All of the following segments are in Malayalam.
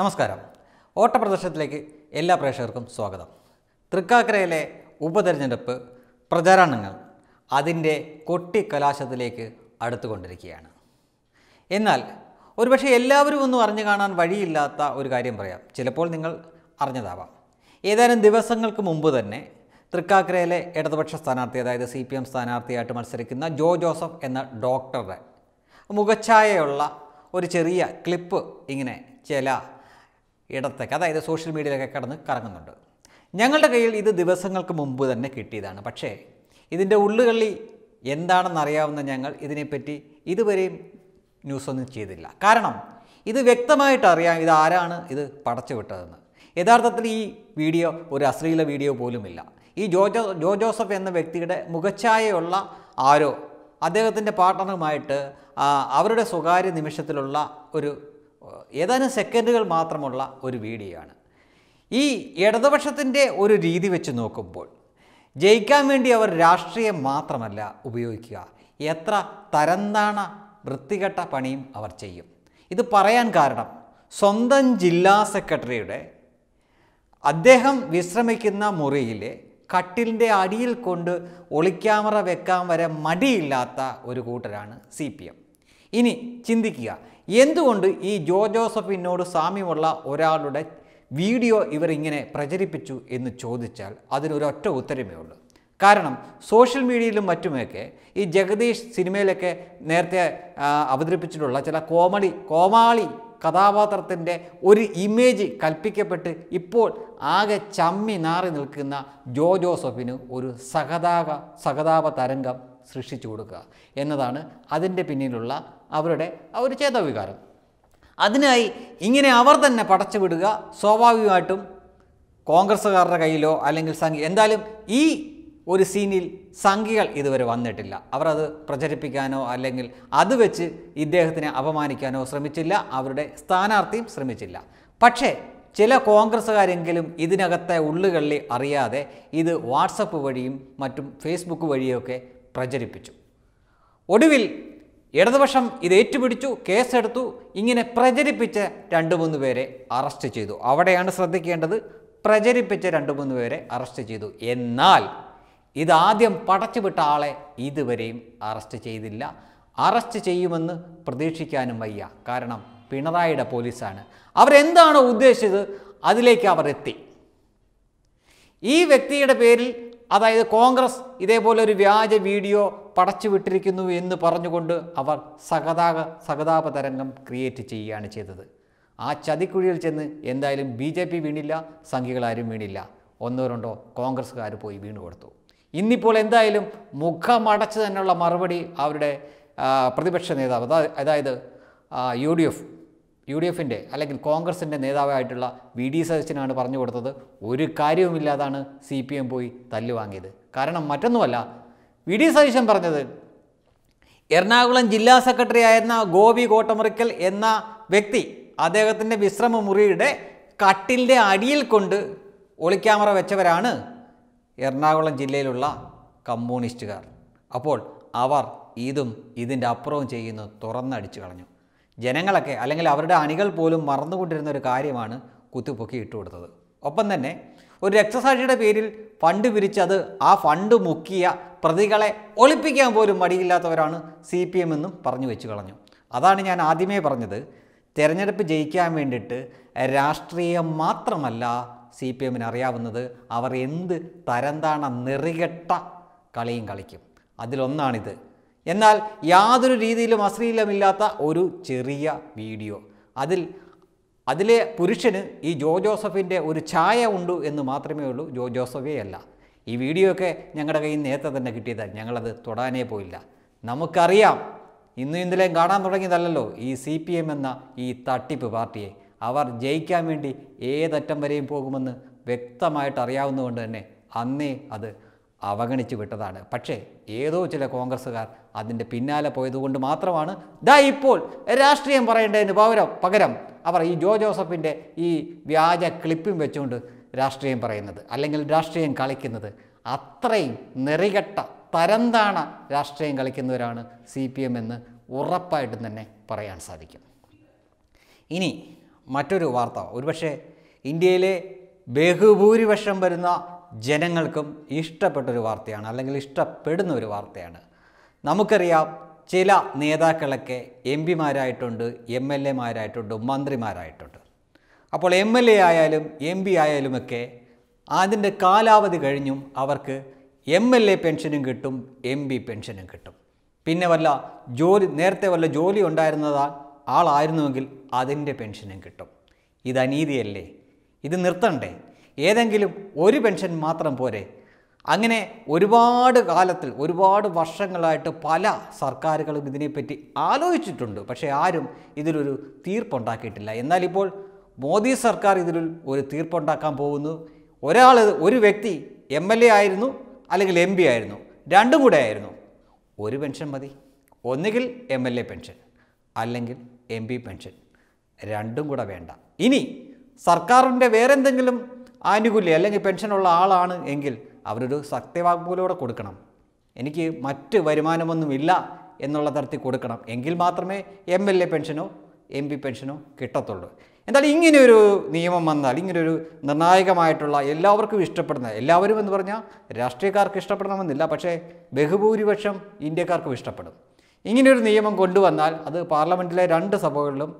നമസ്കാരം ഓട്ടപ്രദർശനത്തിലേക്ക് എല്ലാ പ്രേക്ഷകർക്കും സ്വാഗതം തൃക്കാക്കരയിലെ ഉപതെരഞ്ഞെടുപ്പ് പ്രചാരണങ്ങൾ അതിൻ്റെ കൊട്ടിക്കലാശത്തിലേക്ക് അടുത്തുകൊണ്ടിരിക്കുകയാണ് എന്നാൽ ഒരുപക്ഷെ എല്ലാവരും ഒന്നും അറിഞ്ഞു കാണാൻ വഴിയില്ലാത്ത ഒരു കാര്യം പറയാം ചിലപ്പോൾ നിങ്ങൾ അറിഞ്ഞതാവാം ഏതാനും ദിവസങ്ങൾക്ക് മുമ്പ് തന്നെ തൃക്കാക്കരയിലെ ഇടതുപക്ഷ സ്ഥാനാർത്ഥി അതായത് സി പി എം സ്ഥാനാർത്ഥിയായിട്ട് മത്സരിക്കുന്ന ജോ ജോസഫ് എന്ന ഡോക്ടറുടെ മുഖഛായയുള്ള ഒരു ചെറിയ ക്ലിപ്പ് ഇങ്ങനെ ചില ഇടത്തേക്ക് അതായത് സോഷ്യൽ മീഡിയയിലൊക്കെ കടന്ന് കറങ്ങുന്നുണ്ട് ഞങ്ങളുടെ കയ്യിൽ ഇത് ദിവസങ്ങൾക്ക് മുമ്പ് തന്നെ കിട്ടിയതാണ് പക്ഷേ ഇതിൻ്റെ ഉള്ളുകളി എന്താണെന്നറിയാവുന്ന ഞങ്ങൾ ഇതിനെപ്പറ്റി ഇതുവരെയും ന്യൂസൊന്നും ചെയ്തില്ല കാരണം ഇത് വ്യക്തമായിട്ട് അറിയാം ഇത് ആരാണ് ഇത് പടച്ചു വിട്ടതെന്ന് യഥാർത്ഥത്തിൽ ഈ വീഡിയോ ഒരു അശ്ലീല വീഡിയോ പോലുമില്ല ഈ ജോജോ ജോ ജോസഫ് എന്ന വ്യക്തിയുടെ മുഖച്ഛായയുള്ള ആരോ അദ്ദേഹത്തിൻ്റെ പാർട്ട്ണറുമായിട്ട് അവരുടെ സ്വകാര്യ നിമിഷത്തിലുള്ള ഒരു ഏതാനും സെക്കൻഡുകൾ മാത്രമുള്ള ഒരു വീഡിയോ ആണ് ഈ ഇടതുപക്ഷത്തിൻ്റെ ഒരു രീതി വെച്ച് നോക്കുമ്പോൾ ജയിക്കാൻ വേണ്ടി അവർ രാഷ്ട്രീയം മാത്രമല്ല ഉപയോഗിക്കുക എത്ര തരന്താണ വൃത്തികെട്ട പണിയും അവർ ചെയ്യും ഇത് പറയാൻ കാരണം സ്വന്തം ജില്ലാ സെക്രട്ടറിയുടെ അദ്ദേഹം വിശ്രമിക്കുന്ന മുറിയിലെ കട്ടിലിൻ്റെ അടിയിൽ കൊണ്ട് ഒളിക്യാമറ വെക്കാൻ വരെ മടിയില്ലാത്ത ഒരു കൂട്ടരാണ് സി പി എം ഇനി ചിന്തിക്കുക എന്തുകൊണ്ട് ഈ ജോ ജോസഫിനോട് സാമ്യമുള്ള ഒരാളുടെ വീഡിയോ ഇവർ ഇങ്ങനെ പ്രചരിപ്പിച്ചു എന്ന് ചോദിച്ചാൽ അതിനൊരൊറ്റ ഉത്തരമേ ഉള്ളൂ കാരണം സോഷ്യൽ മീഡിയയിലും മറ്റുമൊക്കെ ഈ ജഗദീഷ് സിനിമയിലൊക്കെ നേരത്തെ അവതരിപ്പിച്ചിട്ടുള്ള ചില കോമഡി കോമാളി കഥാപാത്രത്തിൻ്റെ ഒരു ഇമേജ് കൽപ്പിക്കപ്പെട്ട് ഇപ്പോൾ ആകെ ചമ്മി നാറി നിൽക്കുന്ന ജോ ജോസഫിന് ഒരു സഹതാപ സഹതാപ തരംഗം സൃഷ്ടിച്ചു കൊടുക്കുക എന്നതാണ് അതിൻ്റെ പിന്നിലുള്ള അവരുടെ ആ ഒരു ചേതോവികാരം അതിനായി ഇങ്ങനെ അവർ തന്നെ പടച്ചുവിടുക സ്വാഭാവികമായിട്ടും കോൺഗ്രസ്സുകാരുടെ കയ്യിലോ അല്ലെങ്കിൽ സംഘി എന്തായാലും ഈ ഒരു സീനിൽ സംഘികൾ ഇതുവരെ വന്നിട്ടില്ല അവർ അത് പ്രചരിപ്പിക്കാനോ അല്ലെങ്കിൽ അത് വെച്ച് ഇദ്ദേഹത്തിനെ അപമാനിക്കാനോ ശ്രമിച്ചില്ല അവരുടെ സ്ഥാനാർത്ഥിയും ശ്രമിച്ചില്ല പക്ഷേ ചില കോൺഗ്രസ്സുകാരെങ്കിലും ഇതിനകത്തെ ഉള്ളുകളിൽ അറിയാതെ ഇത് വാട്സപ്പ് വഴിയും മറ്റും ഫേസ്ബുക്ക് വഴിയൊക്കെ പ്രചരിപ്പിച്ചു ഒടുവിൽ ഇടതുപക്ഷം ഇത് ഏറ്റുപിടിച്ചു കേസെടുത്തു ഇങ്ങനെ പ്രചരിപ്പിച്ച് രണ്ട് മൂന്ന് പേരെ അറസ്റ്റ് ചെയ്തു അവിടെയാണ് ശ്രദ്ധിക്കേണ്ടത് പ്രചരിപ്പിച്ച് രണ്ട് മൂന്ന് പേരെ അറസ്റ്റ് ചെയ്തു എന്നാൽ ഇതാദ്യം പടച്ചുവിട്ട ആളെ ഇതുവരെയും അറസ്റ്റ് ചെയ്തില്ല അറസ്റ്റ് ചെയ്യുമെന്ന് പ്രതീക്ഷിക്കാനും വയ്യ കാരണം പിണറായിയുടെ പോലീസാണ് അവരെന്താണ് ഉദ്ദേശിച്ചത് അതിലേക്ക് അവർ എത്തി ഈ വ്യക്തിയുടെ പേരിൽ അതായത് കോൺഗ്രസ് ഇതേപോലെ ഒരു വ്യാജ വീഡിയോ പടച്ചു വിട്ടിരിക്കുന്നു എന്ന് പറഞ്ഞുകൊണ്ട് അവർ സഹതാപ സഹതാപ തരംഗം ക്രിയേറ്റ് ചെയ്യുകയാണ് ചെയ്തത് ആ ചതിക്കുഴിയിൽ ചെന്ന് എന്തായാലും ബി ജെ പി വീണില്ല സംഘികളാരും വീണില്ല ഒന്നോ രണ്ടോ കോൺഗ്രസ്സുകാർ പോയി വീണ് കൊടുത്തു ഇന്നിപ്പോൾ എന്തായാലും മുഖമടച്ച് തന്നെയുള്ള മറുപടി അവരുടെ പ്രതിപക്ഷ നേതാവ് അതായത് U D F U D എഫിൻ്റെ അല്ലെങ്കിൽ കോൺഗ്രസിൻ്റെ നേതാവായിട്ടുള്ള വി ഡി സതീശനാണ് പറഞ്ഞു കൊടുത്തത് ഒരു കാര്യവുമില്ലാതാണ് സി പി എം പോയി തല്ലുവാങ്ങിയത് കാരണം മറ്റൊന്നുമല്ല വി ഡി സതീശൻ പറഞ്ഞത് എറണാകുളം ജില്ലാ സെക്രട്ടറി ആയിരുന്ന ഗോപി കോട്ടമുറിക്കൽ എന്ന വ്യക്തി അദ്ദേഹത്തിൻ്റെ വിശ്രമ മുറിയുടെ കട്ടിലിൻ്റെ അടിയിൽ കൊണ്ട് ഒളിക്യാമറ വെച്ചവരാണ് എറണാകുളം ജില്ലയിലുള്ള കമ്മ്യൂണിസ്റ്റുകാർ അപ്പോൾ അവർ ഇതും ഇതിൻ്റെ അപ്പുറവും ചെയ്യുന്നു തുറന്നടിച്ചു കളഞ്ഞു ജനങ്ങളൊക്കെ അല്ലെങ്കിൽ അവരുടെ അണികൾ പോലും മറന്നുകൊണ്ടിരുന്ന ഒരു കാര്യമാണ് കുത്തിപ്പൊക്കി ഇട്ടുകൊടുത്തത് ഒപ്പം തന്നെ ഒരു രക്തസാക്ഷിയുടെ പേരിൽ ഫണ്ട് പിരിച്ചത് ആ ഫണ്ട് മുക്കിയ പ്രതികളെ ഒളിപ്പിക്കാൻ പോലും മടിയില്ലാത്തവരാണ് സി പി എം എന്നും പറഞ്ഞു വെച്ചു കളഞ്ഞു അതാണ് ഞാൻ ആദ്യമേ പറഞ്ഞത് തിരഞ്ഞെടുപ്പ് ജയിക്കാൻ വേണ്ടിയിട്ട് രാഷ്ട്രീയം മാത്രമല്ല സി പി എമ്മിന് അറിയാവുന്നത് അവർ എന്ത് തരംതാണ നെറികെട്ട കളിയും കളിക്കും അതിലൊന്നാണിത് എന്നാൽ യാതൊരു രീതിയിലും അശ്ലീലമില്ലാത്ത ഒരു ചെറിയ വീഡിയോ അതിൽ അതിലെ പുരുഷന് ഈ ജോ ജോസഫിൻ്റെ ഒരു ഛായ ഉണ്ട് എന്ന് മാത്രമേ ഉള്ളൂ ജോ ജോസഫേ അല്ല ഈ വീഡിയോ ഒക്കെ ഞങ്ങളുടെ കയ്യിൽ നേരത്തെ തന്നെ കിട്ടിയതാണ് ഞങ്ങളത് തൊടാനേ പോയില്ല നമുക്കറിയാം ഇന്നും ഇന്നലെയും കാണാൻ തുടങ്ങിയതല്ലല്ലോ ഈ സി പി എം എന്ന ഈ തട്ടിപ്പ് പാർട്ടിയെ അവർ ജയിക്കാൻ വേണ്ടി ഏതറ്റം വരെയും പോകുമെന്ന് വ്യക്തമായിട്ട് അറിയാവുന്നതുകൊണ്ട് തന്നെ അന്നേ അത് അവഗണിച്ചു വിട്ടതാണ് പക്ഷേ ഏതോ ചില കോൺഗ്രസ്സുകാർ അതിൻ്റെ പിന്നാലെ പോയതുകൊണ്ട് മാത്രമാണ് ദാ ഇപ്പോൾ രാഷ്ട്രീയം പറയേണ്ടതിന് പകരം പകരം അവർ ഈ ജോ ജോസഫിൻ്റെ ഈ വ്യാജ ക്ലിപ്പും വെച്ചുകൊണ്ട് രാഷ്ട്രീയം പറയുന്നത് അല്ലെങ്കിൽ രാഷ്ട്രീയം കളിക്കുന്നത് അത്രയും നെറികെട്ട തരംതാണ രാഷ്ട്രീയം കളിക്കുന്നവരാണ് സി പി എം എന്ന് ഉറപ്പായിട്ടും തന്നെ പറയാൻ സാധിക്കും ഇനി മറ്റൊരു വാർത്ത ഒരുപക്ഷെ ഇന്ത്യയിലെ ബഹുഭൂരിപക്ഷം വരുന്ന ജനങ്ങൾക്കും ഇഷ്ടപ്പെട്ടൊരു വാർത്തയാണ് അല്ലെങ്കിൽ ഇഷ്ടപ്പെടുന്ന ഒരു വാർത്തയാണ് നമുക്കറിയാം ചില നേതാക്കളൊക്കെ എം പിമാരായിട്ടുണ്ട് എം എൽ എമാരായിട്ടുണ്ട് മന്ത്രിമാരായിട്ടുണ്ട് അപ്പോൾ എം എൽ എ ആയാലും എം പി ആയാലുമൊക്കെ അതിൻ്റെ കാലാവധി കഴിഞ്ഞും അവർക്ക് എം എൽ എ പെൻഷനും കിട്ടും എം പി പെൻഷനും കിട്ടും പിന്നെ വല്ല ജോലി നേരത്തെ വല്ല ജോലി ഉണ്ടായിരുന്നതാ ആളായിരുന്നുവെങ്കിൽ അതിൻ്റെ പെൻഷനും കിട്ടും ഇത് അനീതിയല്ലേ ഇത് നിർത്തണ്ടേ ഏതെങ്കിലും ഒരു പെൻഷൻ മാത്രം പോരെ അങ്ങനെ ഒരുപാട് കാലത്തിൽ ഒരുപാട് വർഷങ്ങളായിട്ട് പല സർക്കാരുകളും ഇതിനെപ്പറ്റി ആലോചിച്ചിട്ടുണ്ട് പക്ഷേ ആരും ഇതിലൊരു തീർപ്പുണ്ടാക്കിയിട്ടില്ല എന്നാൽ ഇപ്പോൾ മോദി സർക്കാർ ഇതിൽ ഒരു തീർപ്പുണ്ടാക്കാൻ പോകുന്നു ഒരാൾ ഒരു വ്യക്തി എം എൽ എ ആയിരുന്നു അല്ലെങ്കിൽ എം പി ആയിരുന്നു രണ്ടും കൂടെ ആയിരുന്നു ഒരു പെൻഷൻ മതി ഒന്നുകിൽ എം എൽ എ പെൻഷൻ അല്ലെങ്കിൽ എം പി പെൻഷൻ രണ്ടും കൂടെ വേണ്ട ഇനി സർക്കാരിൻ്റെ വേറെന്തെങ്കിലും ആനുകൂല്യം അല്ലെങ്കിൽ പെൻഷനുള്ള ആളാണ് എങ്കിൽ അവരൊരു സത്യവാഗ്മൂലം കൊടുക്കണം എനിക്ക് മറ്റ് വരുമാനമൊന്നുമില്ല എന്നുള്ള തരത്തിൽ കൊടുക്കണം എങ്കിൽ മാത്രമേ എം എൽ എ പെൻഷനോ എം പി പെൻഷനോ കിട്ടത്തുള്ളൂ എന്തായാലും ഇങ്ങനെയൊരു നിയമം വന്നാൽ ഇങ്ങനൊരു നിർണായകമായിട്ടുള്ള എല്ലാവർക്കും ഇഷ്ടപ്പെടുന്ന എല്ലാവരും എന്ന് പറഞ്ഞാൽ രാഷ്ട്രീയക്കാർക്ക് ഇഷ്ടപ്പെടണമെന്നില്ല പക്ഷേ ബഹുഭൂരിപക്ഷം ഇന്ത്യക്കാർക്കും ഇഷ്ടപ്പെടും ഇങ്ങനെയൊരു നിയമം കൊണ്ടുവന്നാൽ അത് പാർലമെൻറ്റിലെ രണ്ട് സഭകളിലും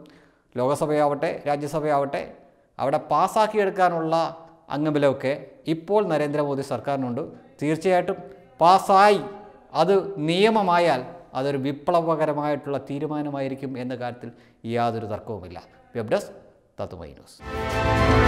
ലോകസഭയാവട്ടെ രാജ്യസഭയാവട്ടെ അവിടെ പാസ്സാക്കിയെടുക്കാനുള്ള അംഗബലമൊക്കെ ഇപ്പോൾ നരേന്ദ്രമോദി സർക്കാരിനുണ്ട് തീർച്ചയായിട്ടും പാസ്സായി അത് നിയമമായാൽ അതൊരു വിപ്ലവകരമായിട്ടുള്ള തീരുമാനമായിരിക്കും എന്ന കാര്യത്തിൽ യാതൊരു തർക്കവുമില്ല വെബ് ഡെസ്ക് തത്തുമൈ ന്യൂസ്